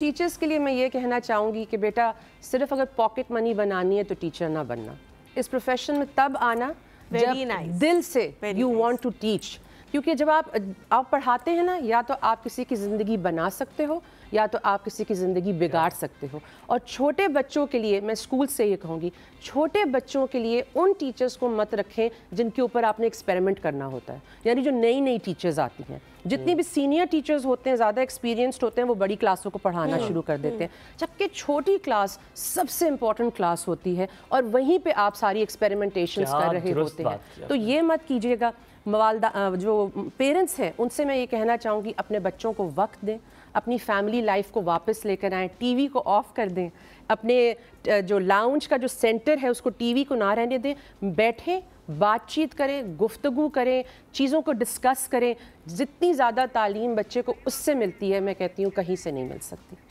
Teachers के लिए मैं ये कहना चाहूँगी कि बेटा सिर्फ अगर पॉकेट मनी बनानी है तो टीचर ना बनना इस प्रोफेशन में तब आना जब nice. दिल से यू वॉन्ट टू टीच क्योंकि जब आप आप पढ़ाते हैं ना या तो आप किसी की ज़िंदगी बना सकते हो या तो आप किसी की ज़िंदगी बिगाड़ सकते हो और छोटे बच्चों के लिए मैं स्कूल से ये कहूँगी छोटे बच्चों के लिए उन टीचर्स को मत रखें जिनके ऊपर आपने एक्सपेरिमेंट करना होता है यानी जो नई नई टीचर्स आती हैं जितनी भी सीनियर टीचर्स होते हैं ज़्यादा एक्सपीरियंस्ड होते हैं वो बड़ी क्लासों को पढ़ाना हम्म, शुरू कर देते हैं हम्म। जबकि छोटी क्लास सबसे इंपॉर्टेंट क्लास होती है और वहीं पर आप सारी एक्सपेरिमेंटेशन कर रहे होते हैं तो ये मत कीजिएगा मवालदा जो पेरेंट्स हैं उनसे मैं ये कहना चाहूँगी अपने बच्चों को वक्त दें अपनी फैमिली टीवी लाइफ को वापस लेकर आएँ टीवी को ऑफ कर दें अपने जो लाउंज का जो सेंटर है उसको टीवी को ना रहने दें बैठें बातचीत करें गुफ्तु करें चीज़ों को डिस्कस करें जितनी ज़्यादा तालीम बच्चे को उससे मिलती है मैं कहती हूँ कहीं से नहीं मिल सकती